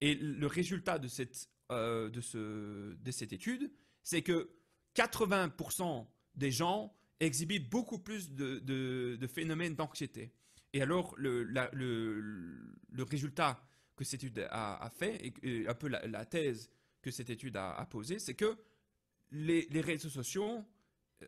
S1: Et le résultat de cette, de ce, de cette étude, c'est que 80% des gens exhibent beaucoup plus de, de phénomènes d'anxiété. Et alors, le, le, résultat que cette étude a, fait, et, un peu la, thèse que cette étude a, posée, c'est que les, réseaux sociaux euh,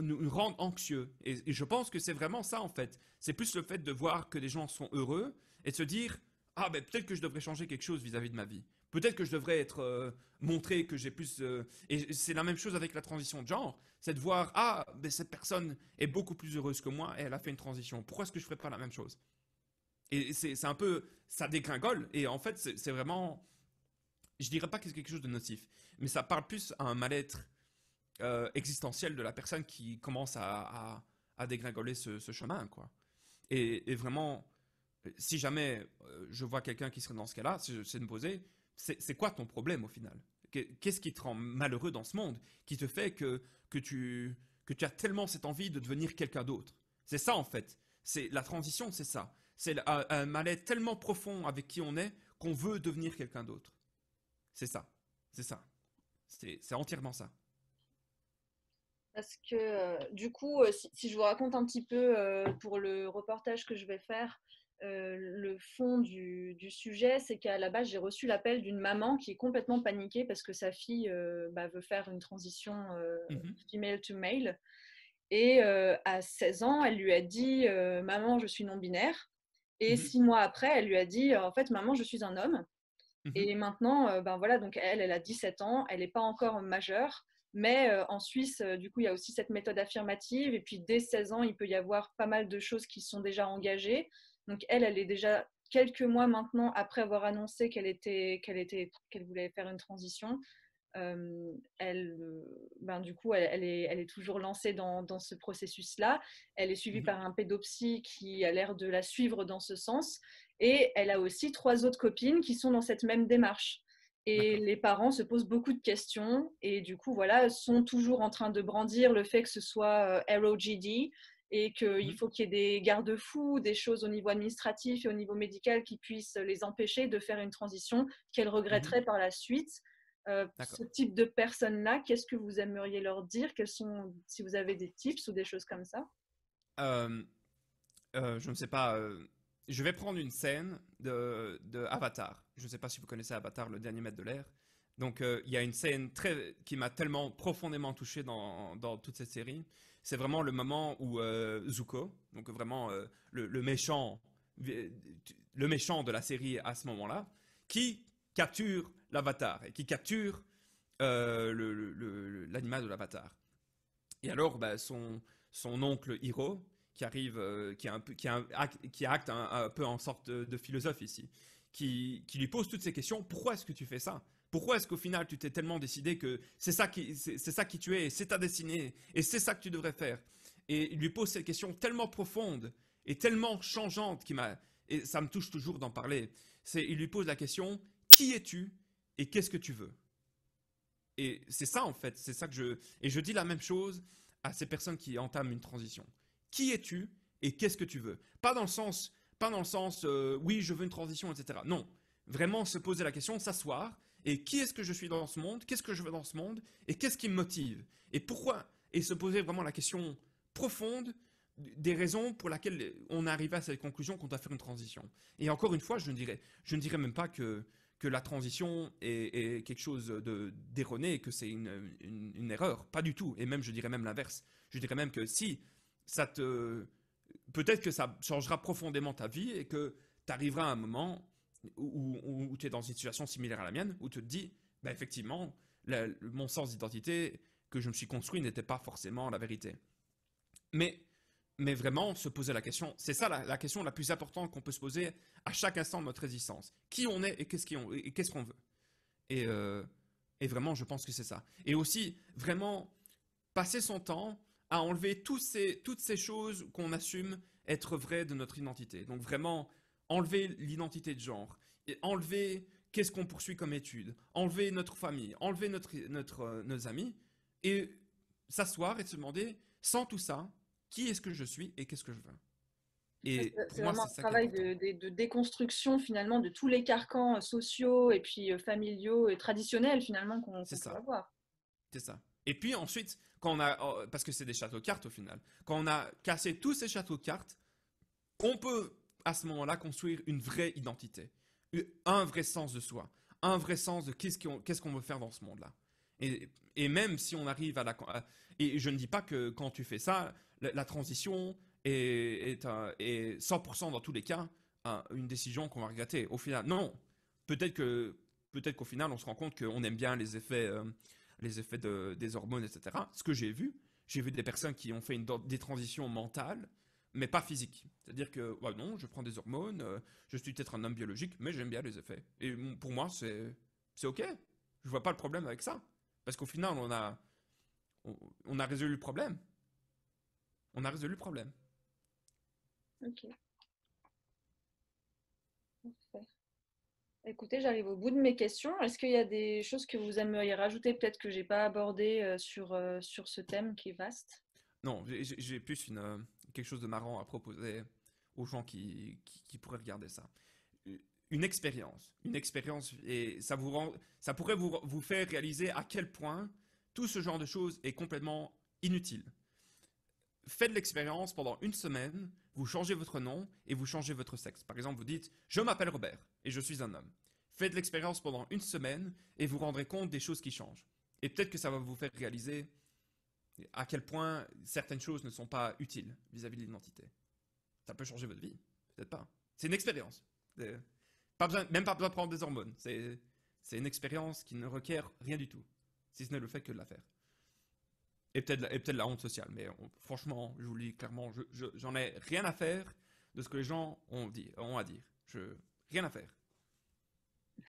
S1: nous rendent anxieux. Et, je pense que c'est vraiment ça, en fait. C'est plus le fait de voir que des gens sont heureux et de se dire, ah ben peut-être que je devrais changer quelque chose vis à -vis de ma vie. Peut-être que je devrais être euh, montré que j'ai plus. Euh, et c'est la même chose avec la transition de genre. C'est de voir ah, mais ben, cette personne est beaucoup plus heureuse que moi et elle a fait une transition. Pourquoi est-ce que je ferais pas la même chose Et c'est un peu ça dégringole. Et en fait, c'est vraiment, je dirais pas que c'est quelque chose de nocif, mais ça parle plus à un mal-être euh, existentiel de la personne qui commence à, à, dégringoler ce, chemin, quoi. Et, et, vraiment, si jamais je vois quelqu'un qui serait dans ce cas-là, c'est de me poser c'est quoi ton problème au final Qu'est-ce qui te rend malheureux dans ce monde Qui te fait que, que, tu, as tellement cette envie de devenir quelqu'un d'autre C'est ça en fait. C'est La transition, c'est ça. C'est un, malaise tellement profond avec qui on est qu'on veut devenir quelqu'un d'autre. C'est ça. C'est ça. C'est entièrement ça.
S2: Parce que euh, du coup, euh, si, je vous raconte un petit peu euh, pour le reportage que je vais faire, euh, le fond du, sujet, c'est qu'à la base, j'ai reçu l'appel d'une maman qui est complètement paniquée parce que sa fille euh, bah, veut faire une transition euh, mhm. female to male. Et à 16 ans, elle lui a dit Maman, je suis non-binaire. Et mhm. six mois après, elle lui a dit En fait, maman, je suis un homme. Mhm. Et maintenant, ben voilà, donc elle, elle a 17 ans, elle n'est pas encore majeure. Mais en Suisse, du coup, il y a aussi cette méthode affirmative. Et puis, dès 16 ans, il peut y avoir pas mal de choses qui sont déjà engagées. Donc elle, elle est déjà quelques mois maintenant après avoir annoncé qu'elle voulait faire une transition. Euh, elle, euh, ben, du coup, elle, est, toujours lancée dans, ce processus-là. Elle est suivie mmh. par un pédopsie qui a l'air de la suivre dans ce sens. Et elle a aussi trois autres copines qui sont dans cette même démarche. Et les parents se posent beaucoup de questions et du coup, voilà, sont toujours en train de brandir le fait que ce soit euh, ROGD, et qu'il mmh. faut qu'il y ait des garde-fous, des choses au niveau administratif et au niveau médical qui puissent les empêcher de faire une transition qu'elles mmh. regretteraient par la suite. Euh, ce type de personnes-là, qu'est-ce que vous aimeriez leur dire Quels sont, si vous avez des tips ou des choses comme ça
S1: euh, Je ne sais pas. Euh, je vais prendre une scène de, Avatar. Je ne sais pas si vous connaissez Avatar, le dernier maître de l'air. Donc il y a une scène très, qui m'a tellement profondément touché dans, dans toute cette série c'est vraiment le moment où euh, Zuko, donc vraiment euh, le, méchant, le méchant de la série à ce moment-là, qui capture l'avatar et qui capture euh, l'animal de l'avatar. Et alors, bah, son, oncle Hiro, qui arrive, qui, a un, acte un, peu en sorte de, philosophe ici, qui lui pose toutes ces questions. Pourquoi est-ce que tu fais ça pourquoi est-ce qu'au final tu t'es tellement décidé que c'est ça qui c'est ça qui tu es, c'est ta destinée et c'est ça que tu devrais faire Et il lui pose cette question tellement profonde et tellement changeante qui m'a et ça me touche toujours d'en parler. C'est il lui pose la question qui es-tu et qu'est-ce que tu veux Et c'est ça en fait, c'est ça que je et je dis la même chose à ces personnes qui entament une transition. Qui es-tu et qu'est-ce que tu veux Pas dans le sens pas dans le sens euh, oui je veux une transition etc. Non, vraiment se poser la question, s'asseoir et qui est-ce que je suis dans ce monde, qu'est-ce que je veux dans ce monde, et qu'est-ce qui me motive, et pourquoi, et se poser vraiment la question profonde des raisons pour lesquelles on arrive à cette conclusion qu'on doit faire une transition. Et encore une fois, je ne dirais, je ne dirais même pas que, que la transition est, quelque chose de d'erroné et que c'est une, erreur, pas du tout. Et même, je dirais même l'inverse. Je dirais même que si ça te, peut-être que ça changera profondément ta vie et que tu arriveras à un moment où, tu es dans une situation similaire à la mienne, où tu te dis, bah effectivement, mon sens d'identité que je me suis construit n'était pas forcément la vérité. Mais, mais vraiment, se poser la question, c'est ça la, question la plus importante qu'on peut se poser à chaque instant de notre existence. Qui on est et qu'est-ce qu'on veut et, euh, et, vraiment, je pense que c'est ça. Et aussi, vraiment, passer son temps à enlever tous ces, toutes ces choses qu'on assume être vraies de notre identité. Donc vraiment, enlever l'identité de genre, et enlever qu'est-ce qu'on poursuit comme étude, enlever notre famille, enlever notre, notre, euh, nos amis, et s'asseoir et se demander, sans tout ça, qui est-ce que je suis et qu'est-ce que je veux et c'est vraiment un travail
S2: de, déconstruction finalement de tous les carcans euh, sociaux et puis euh, familiaux et traditionnels finalement qu'on peut avoir.
S1: C'est ça. Et puis ensuite, quand on a, oh, parce que c'est des châteaux cartes au final, quand on a cassé tous ces châteaux cartes, on peut à ce moment-là, construire une vraie identité, un vrai sens de soi, un vrai sens de qu'est-ce qu'on veut faire dans ce monde-là. Et, même si on arrive à la... Et je ne dis pas que quand tu fais ça, la, transition est, 100% dans tous les cas une décision qu'on va regretter. Au final, non. Peut-être que peut-être qu'au final, on se rend compte qu'on aime bien les effets, euh, les effets des hormones, etc. Ce que j'ai vu, j'ai vu des personnes qui ont fait des transitions mentales mais pas physique. C'est-à-dire que, ouais, non, je prends des hormones, euh, je suis peut-être un homme biologique, mais j'aime bien les effets. Et pour moi, c'est, c'est OK. Je vois pas le problème avec ça. Parce qu'au final, on a, on, a résolu le problème. On a résolu le problème.
S2: OK. Parfait. Écoutez, j'arrive au bout de mes questions. Est-ce qu'il y a des choses que vous aimeriez rajouter, peut-être que j'ai pas abordé euh, sur, euh, sur ce thème qui est vaste
S1: Non, j'ai plus une quelque chose de marrant à proposer aux gens qui, qui, pourraient regarder ça. Euh, une expérience, une expérience, et ça, vous rend, ça pourrait vous, vous faire réaliser à quel point tout ce genre de choses est complètement inutile. Faites l'expérience pendant une semaine, vous changez votre nom et vous changez votre sexe. Par exemple, vous dites Je m'appelle Robert et je suis un homme. Faites l'expérience pendant une semaine et vous rendrez compte des choses qui changent. Et peut-être que ça va vous faire réaliser à quel point certaines choses ne sont pas utiles vis-à-vis de l'identité. Ça peut changer votre vie, peut-être pas. C'est une expérience. Pas besoin, même pas besoin de prendre des hormones. C'est une expérience qui ne requiert rien du tout, si ce n'est le fait que de la faire. Et peut-être la honte sociale, mais franchement, je vous le dis clairement, j'en je, ai rien à faire de ce que les gens ont, dit, à dire. Je, rien à faire.